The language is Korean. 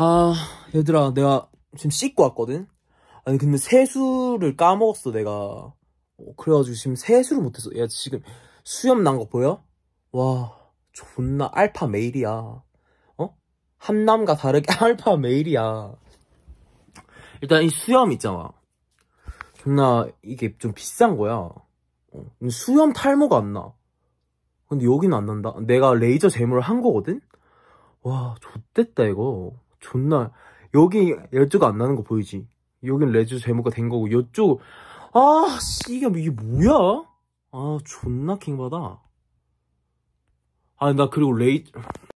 아, 얘들아, 내가 지금 씻고 왔거든? 아니, 근데 세수를 까먹었어, 내가. 어, 그래가지고 지금 세수를 못했어. 야, 지금 수염 난 거 보여? 와, 존나 알파 메일이야. 어? 한남과 다르게 알파 메일이야. 일단 이 수염 있잖아. 존나 이게 좀 비싼 거야. 어, 수염 탈모가 안 나. 근데 여기는 안 난다. 내가 레이저 제모를 한 거거든? 와, 좋됐다 이거. 존나 여기 레즈가 안 나는 거 보이지? 여긴 레즈 제모가 된 거고 이쪽아 씨, 이게 이게 뭐야? 아 존나 킹받아. 아 나 그리고 레이